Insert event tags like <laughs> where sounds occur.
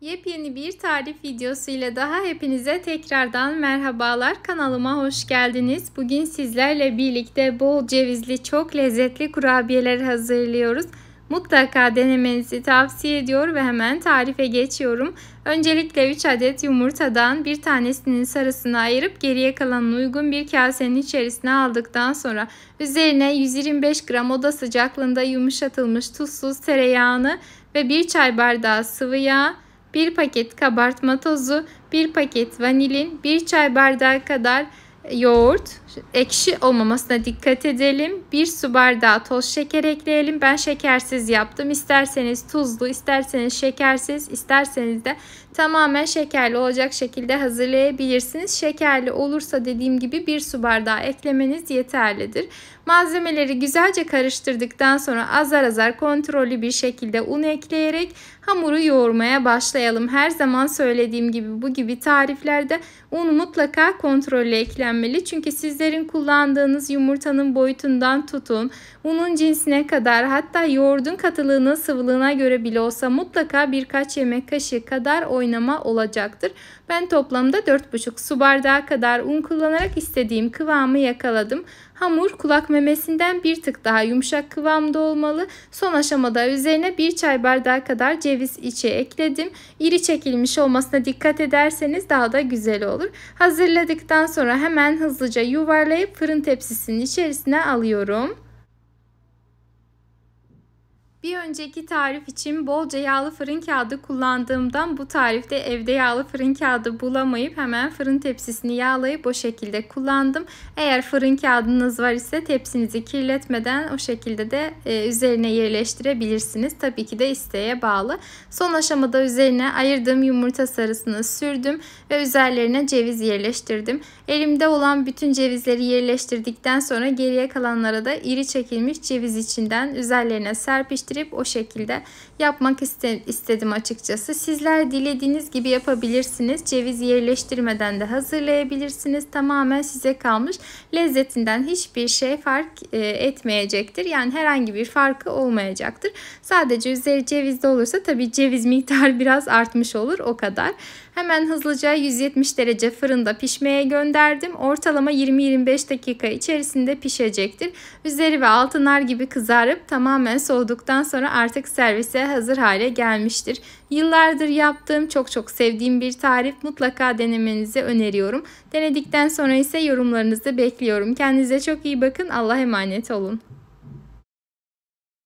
Yepyeni bir tarif videosuyla daha hepinize tekrardan merhabalar. Kanalıma hoş geldiniz. Bugün sizlerle birlikte bol cevizli çok lezzetli kurabiyeler hazırlıyoruz. Mutlaka denemenizi tavsiye ediyor ve hemen tarife geçiyorum. Öncelikle 3 adet yumurtadan bir tanesinin sarısını ayırıp geriye kalanını uygun bir kasenin içerisine aldıktan sonra üzerine 125 gram oda sıcaklığında yumuşatılmış tuzsuz tereyağını ve 1 çay bardağı sıvı yağ 1 paket kabartma tozu, 1 paket vanilin, 1 çay bardağı kadar e, yoğurt. Ekşi olmamasına dikkat edelim. 1 su bardağı toz şeker ekleyelim. Ben şekersiz yaptım. İsterseniz tuzlu, isterseniz şekersiz, isterseniz de tamamen şekerli olacak şekilde hazırlayabilirsiniz. Şekerli olursa dediğim gibi 1 su bardağı eklemeniz yeterlidir. Malzemeleri güzelce karıştırdıktan sonra azar azar kontrollü bir şekilde un ekleyerek hamuru yoğurmaya başlayalım. Her zaman söylediğim gibi bu gibi tariflerde un mutlaka kontrollü eklenmeli. Çünkü sizlerin kullandığınız yumurtanın boyutundan tutun, unun cinsine kadar hatta yoğurdun katılığına sıvılığına göre bile olsa mutlaka birkaç yemek kaşığı kadar oynama olacaktır. Ben toplamda 4,5 su bardağı kadar un kullanarak istediğim kıvamı yakaladım. Hamur kulak memesinden bir tık daha yumuşak kıvamda olmalı. Son aşamada üzerine bir çay bardağı kadar ceviz içi ekledim. İri çekilmiş olmasına dikkat ederseniz daha da güzel olur. Hazırladıktan sonra hemen hızlıca yuvarlayıp fırın tepsisinin içerisine alıyorum. Bir önceki tarif için bolca yağlı fırın kağıdı kullandığımdan bu tarifte evde yağlı fırın kağıdı bulamayıp hemen fırın tepsisini yağlayıp o şekilde kullandım. Eğer fırın kağıdınız var ise tepsinizi kirletmeden o şekilde de e, üzerine yerleştirebilirsiniz. Tabii ki de isteğe bağlı. Son aşamada üzerine ayırdığım yumurta sarısını sürdüm ve üzerlerine ceviz yerleştirdim. Elimde olan bütün cevizleri yerleştirdikten sonra geriye kalanlara da iri çekilmiş ceviz içinden üzerlerine serpiştirdim birleştirip o şekilde yapmak istedim açıkçası. Sizler dilediğiniz gibi yapabilirsiniz. Ceviz yerleştirmeden de hazırlayabilirsiniz. Tamamen size kalmış. Lezzetinden hiçbir şey fark e, etmeyecektir. Yani herhangi bir farkı olmayacaktır. Sadece üzeri de olursa tabii ceviz miktarı <laughs> biraz artmış olur o kadar. Hemen hızlıca 170 derece fırında pişmeye gönderdim. Ortalama 20-25 dakika içerisinde pişecektir. Üzeri ve altı nar gibi kızarıp tamamen soğuduktan sonra artık servise hazır hale gelmiştir. Yıllardır yaptığım çok çok sevdiğim bir tarif mutlaka denemenizi öneriyorum. Denedikten sonra ise yorumlarınızı bekliyorum. Kendinize çok iyi bakın. Allah'a emanet olun.